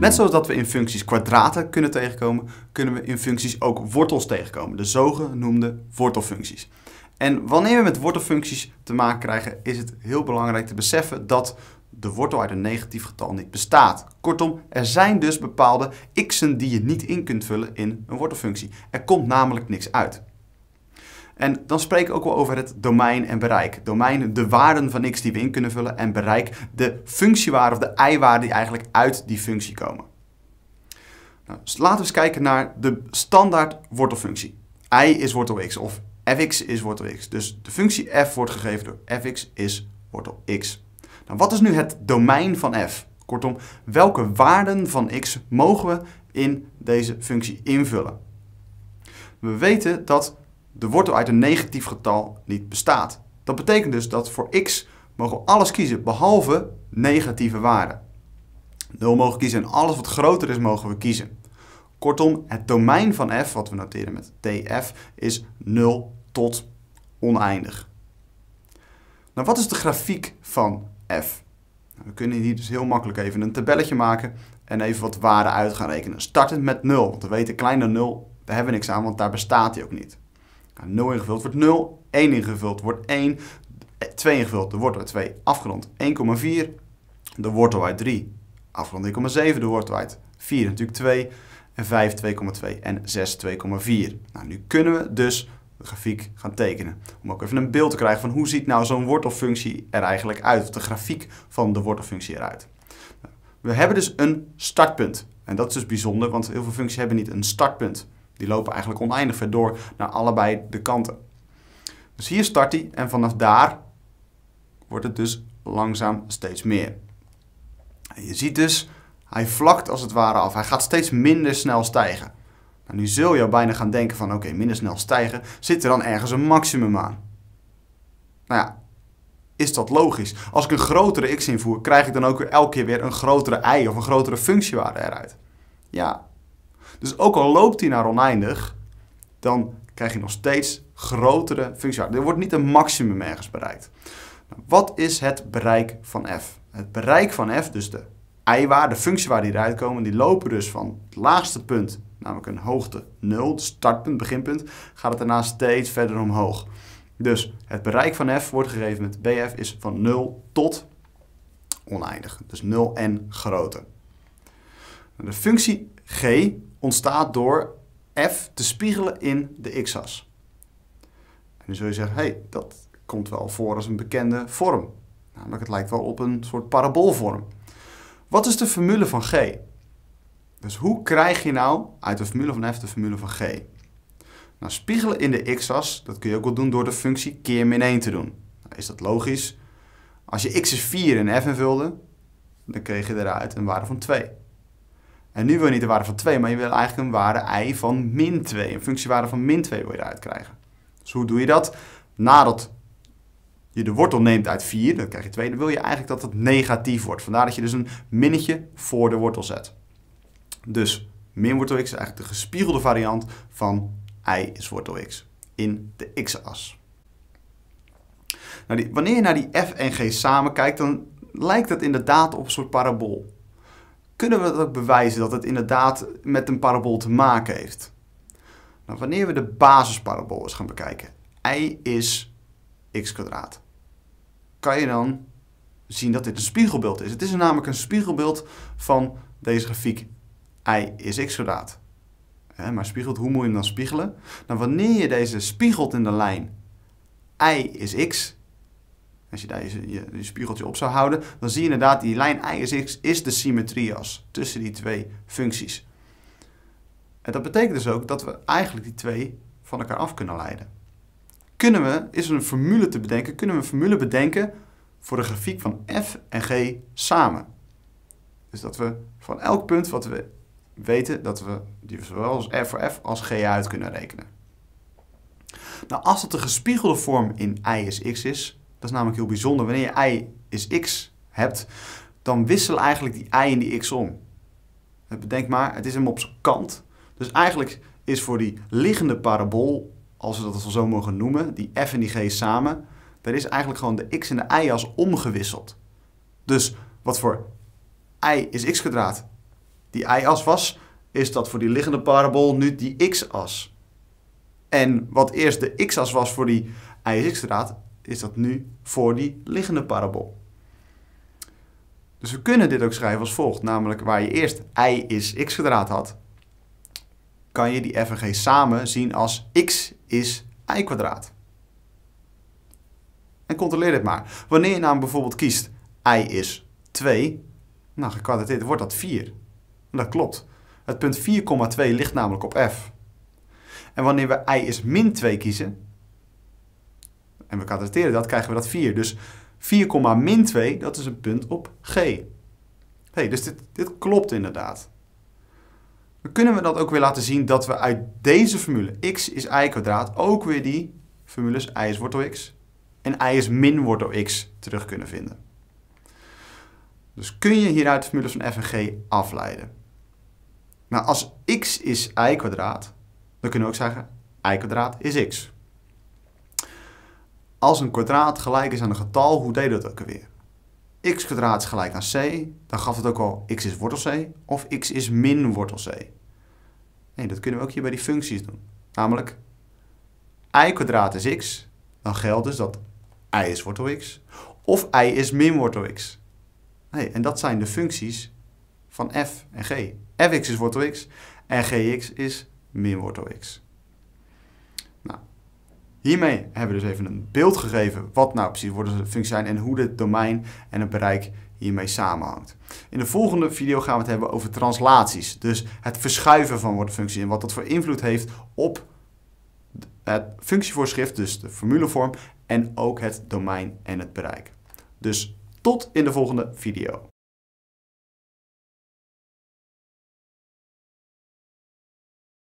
Net zoals dat we in functies kwadraten kunnen tegenkomen, kunnen we in functies ook wortels tegenkomen, de zogenoemde wortelfuncties. En wanneer we met wortelfuncties te maken krijgen, is het heel belangrijk te beseffen dat de wortel uit een negatief getal niet bestaat. Kortom, er zijn dus bepaalde x'en die je niet in kunt vullen in een wortelfunctie. Er komt namelijk niks uit. En dan spreek ik ook wel over het domein en bereik. Domein, de waarden van x die we in kunnen vullen en bereik, de functiewaarden of de i-waarden die eigenlijk uit die functie komen. Nou, laten we eens kijken naar de standaard wortelfunctie. i is wortel x of fx is wortel x. Dus de functie f wordt gegeven door fx is wortel x. Nou, wat is nu het domein van f? Kortom, welke waarden van x mogen we in deze functie invullen? We weten dat de wortel uit een negatief getal niet bestaat. Dat betekent dus dat voor x mogen we alles kiezen behalve negatieve waarden. 0 mogen kiezen en alles wat groter is mogen we kiezen. Kortom, het domein van f, wat we noteren met Df, is 0 tot oneindig. Nou, wat is de grafiek van f? Nou, we kunnen hier dus heel makkelijk even een tabelletje maken en even wat waarden uit gaan rekenen. Startend met 0, want we weten kleiner dan 0, daar hebben we niks aan, want daar bestaat hij ook niet. 0 nou, ingevuld wordt 0, 1 ingevuld wordt 1, 2 ingevuld, de wortel uit 2 afgerond 1,4, de wortel uit 3 afgerond 1,7, de wortel uit 4 natuurlijk 2, en 5 2,2 en 6 2,4. Nou, nu kunnen we dus de grafiek gaan tekenen. Om ook even een beeld te krijgen van hoe ziet nou zo'n wortelfunctie er eigenlijk uit, of de grafiek van de wortelfunctie eruit. Nou, we hebben dus een startpunt. En dat is dus bijzonder, want heel veel functies hebben niet een startpunt. Die lopen eigenlijk oneindig ver door naar allebei de kanten. Dus hier start hij en vanaf daar wordt het dus langzaam steeds meer. En je ziet dus, hij vlakt als het ware af. Hij gaat steeds minder snel stijgen. Nou, nu zul je bijna gaan denken van oké, minder snel stijgen, zit er dan ergens een maximum aan? Nou ja, is dat logisch? Als ik een grotere x invoer, krijg ik dan ook elke keer weer een grotere y of een grotere functiewaarde eruit? Ja, dus ook al loopt hij naar oneindig, dan krijg je nog steeds grotere functiewaarden. Er wordt niet een maximum ergens bereikt. Nou, wat is het bereik van f? Het bereik van f, dus de i-waarde, de functiewaarde die eruit komen, die lopen dus van het laagste punt, namelijk een hoogte 0, startpunt, beginpunt, gaat het daarna steeds verder omhoog. Dus het bereik van f wordt gegeven met bf is van 0 tot oneindig. Dus 0 en groter. De functie g ontstaat door f te spiegelen in de x-as. En dan zul je zeggen, hé, hey, dat komt wel voor als een bekende vorm. Namelijk, het lijkt wel op een soort paraboolvorm. Wat is de formule van g? Dus hoe krijg je nou uit de formule van f de formule van g? Nou, spiegelen in de x-as, dat kun je ook wel doen door de functie keer min 1 te doen. Nou, is dat logisch? Als je x is 4 in f invulde, dan kreeg je eruit een waarde van 2. En nu wil je niet de waarde van 2, maar je wil eigenlijk een waarde i van min 2. Een functiewaarde van min 2 wil je eruit krijgen. Dus hoe doe je dat? Nadat je de wortel neemt uit 4, dan krijg je 2, dan wil je eigenlijk dat het negatief wordt. Vandaar dat je dus een minnetje voor de wortel zet. Dus min wortel x is eigenlijk de gespiegelde variant van i is wortel x in de x-as. Nou, wanneer je naar die f en g samen kijkt, dan lijkt dat inderdaad op een soort parabool kunnen we dat ook bewijzen dat het inderdaad met een parabool te maken heeft? Nou, wanneer we de basisparabool eens gaan bekijken, y is x kwadraat, kan je dan zien dat dit een spiegelbeeld is. Het is namelijk een spiegelbeeld van deze grafiek y is x kwadraat. Maar spiegelt, hoe moet je hem dan spiegelen? Nou, wanneer je deze spiegelt in de lijn y is x, als je daar je, je, spiegeltje op zou houden, dan zie je inderdaad die lijn ISX is de symmetrieas tussen die twee functies. En dat betekent dus ook dat we eigenlijk die twee van elkaar af kunnen leiden. Kunnen we, is er een formule te bedenken, kunnen we een formule bedenken voor de grafiek van f en g samen. Dus dat we van elk punt wat we weten, dat we die zowel als f voor f als g uit kunnen rekenen. Nou, als dat de gespiegelde vorm in i is x is, dat is namelijk heel bijzonder. Wanneer je i is x hebt, dan wisselen eigenlijk die i en die x om. Bedenk maar, het is hem op zijn kant. Dus eigenlijk is voor die liggende parabool, als we dat zo mogen noemen, die f en die g samen, daar is eigenlijk gewoon de x en de y-as omgewisseld. Dus wat voor i is x kwadraat, die y-as was, is dat voor die liggende parabool nu die x-as. En wat eerst de x-as was voor die y is x kwadraat, is dat nu voor die liggende parabool. Dus we kunnen dit ook schrijven als volgt, namelijk waar je eerst i is x kwadraat had, kan je die f en g samen zien als x is i kwadraat. En controleer dit maar. Wanneer je nou bijvoorbeeld kiest i is 2, nou gekwadratiteerd wordt dat 4. dat klopt. Het punt 4,2 ligt namelijk op f. En wanneer we i is min 2 kiezen, en we kadrateren dat, krijgen we dat 4. Dus 4, min 2, dat is een punt op G. Hey, dus dit, dit klopt inderdaad. Dan kunnen we dat ook weer laten zien dat we uit deze formule x is y kwadraat ook weer die formules y is wortel x en y is min wortel x terug kunnen vinden. Dus kun je hieruit de formules van f en g afleiden. Nou, als x is y kwadraat, dan kunnen we ook zeggen y kwadraat is x. Als een kwadraat gelijk is aan een getal, hoe deed dat ook alweer? x kwadraat is gelijk aan c, dan gaf het ook al x is wortel c of x is min wortel c. Nee, dat kunnen we ook hier bij die functies doen. Namelijk, i kwadraat is x, dan geldt dus dat y is wortel x of y is min wortel x. Nee, en dat zijn de functies van f en g. fx is wortel x en gx is min wortel x. Hiermee hebben we dus even een beeld gegeven wat nou precies functies zijn en hoe dit domein en het bereik hiermee samenhangt. In de volgende video gaan we het hebben over translaties, dus het verschuiven van functie en wat dat voor invloed heeft op het functievoorschrift, dus de formulevorm en ook het domein en het bereik. Dus tot in de volgende video.